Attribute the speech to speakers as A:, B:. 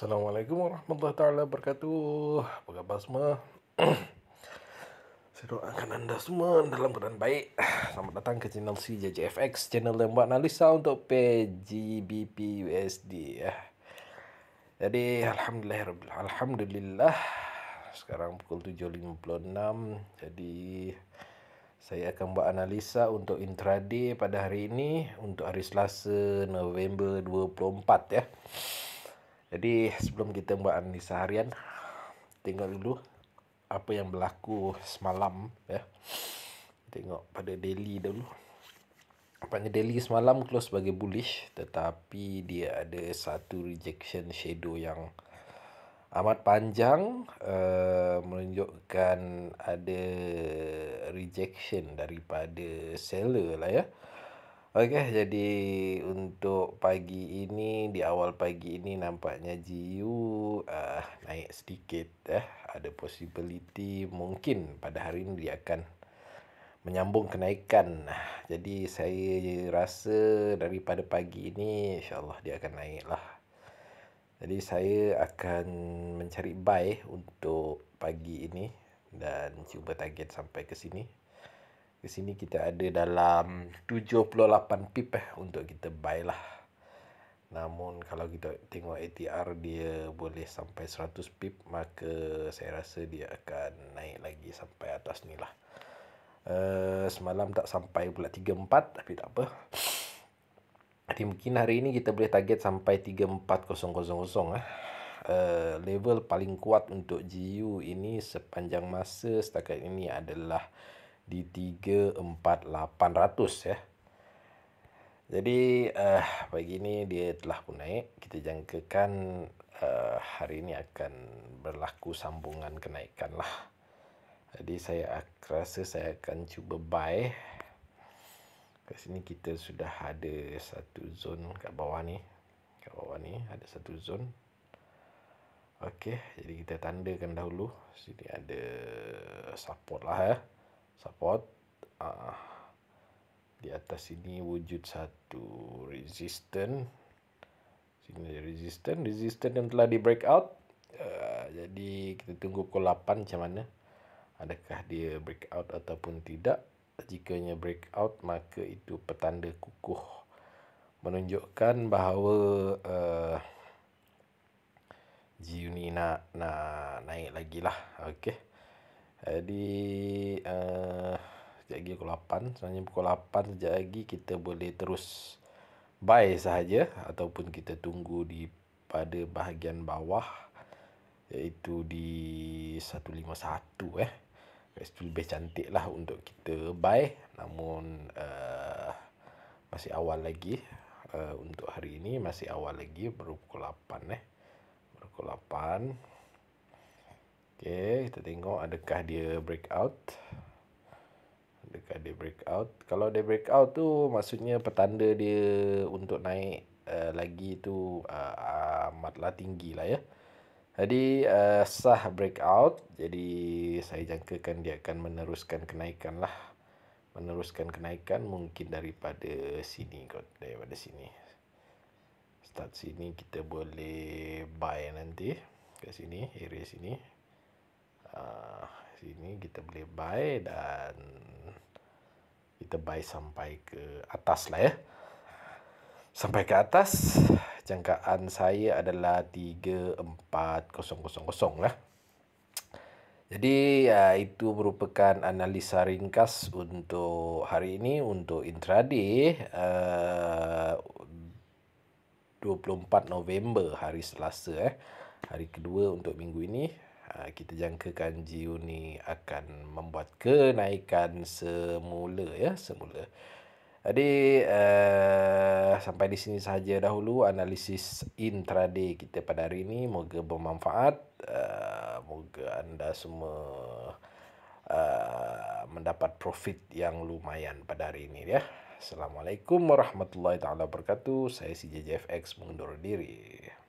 A: Assalamualaikum warahmatullahi taala wabarakatuh. Apa khabar semua? Saya doakan anda semua dalam keadaan baik. Selamat datang ke channel si JJFX, channel yang buat analisa untuk PGBP USD ya. Jadi alhamdulillah alhamdulillah. Sekarang pukul 7.56. Jadi saya akan buat analisa untuk intraday pada hari ini untuk hari Selasa November 24 ya. Jadi sebelum kita buat analisa harian Tengok dulu apa yang berlaku semalam ya. Tengok pada daily dulu Apanya daily semalam close sebagai bullish Tetapi dia ada satu rejection shadow yang amat panjang uh, Menunjukkan ada rejection daripada seller lah ya Okey, jadi untuk pagi ini di awal pagi ini nampaknya GU uh, eh, naik sedikit eh ada possibility mungkin pada hari ini dia akan menyambung kenaikan. Jadi saya rasa daripada pagi ini insya Allah dia akan naiklah. Jadi saya akan mencari buy untuk pagi ini dan cuba target sampai ke sini. Di sini kita ada dalam 78 pip eh, untuk kita buy lah. Namun kalau kita tengok ATR dia boleh sampai 100 pip maka saya rasa dia akan naik lagi sampai atas ni lah. Uh, semalam tak sampai pula 3.4 tapi tak apa. Jadi mungkin hari ini kita boleh target sampai 34000 ah. Uh, level paling kuat untuk GU ini sepanjang masa setakat ini adalah di 34800 ya. Jadi uh, pagi ini dia telah pun naik. Kita jangkakan uh, hari ini akan berlaku sambungan kenaikan lah. Jadi saya rasa saya akan cuba buy. Kat sini kita sudah ada satu zone kat bawah ni. Kat bawah ni ada satu zone. Okey, jadi kita tandakan dahulu. Sini ada support lah ya. Eh support uh, di atas ini wujud satu resistance sini ada resistance resistance yang telah di breakout uh, jadi kita tunggu pukul 8 macam mana adakah dia break out ataupun tidak Jika break out, maka itu petanda kukuh menunjukkan bahawa uh, g nak, nak naik lagi lah Okay. Jadi uh, eh, Sekejap lagi pukul 8 Sebenarnya pukul 8 sekejap lagi kita boleh terus Buy sahaja Ataupun kita tunggu di Pada bahagian bawah Iaitu di 151 eh Itu lebih cantik lah untuk kita Buy namun uh, Masih awal lagi uh, Untuk hari ini masih awal lagi Baru pukul 8 eh Baru pukul 8 Pukul 8 Okay, kita tengok adakah dia breakout. Adakah dia breakout. Kalau dia breakout tu, maksudnya petanda dia untuk naik uh, lagi tu uh, amatlah tinggi lah ya. Jadi, uh, sah breakout. Jadi, saya jangkakan dia akan meneruskan kenaikan lah. Meneruskan kenaikan mungkin daripada sini kot. Daripada sini. Start sini kita boleh buy nanti. Kat sini, area sini. Ah, sini kita boleh buy dan kita buy sampai ke atas lah ya sampai ke atas jangkaan saya adalah 34000 lah jadi uh, itu merupakan analisa ringkas untuk hari ini untuk intraday ah, uh, 24 November hari Selasa eh hari kedua untuk minggu ini Ah, kita jangkakan Jiu ni akan membuat kenaikan semula ya semula. Jadi uh, sampai di sini sahaja dahulu analisis intraday kita pada hari ini moga bermanfaat uh, moga anda semua uh, mendapat profit yang lumayan pada hari ini ya. Assalamualaikum warahmatullahi taala wabarakatuh. Saya si CJJFX mengundur diri.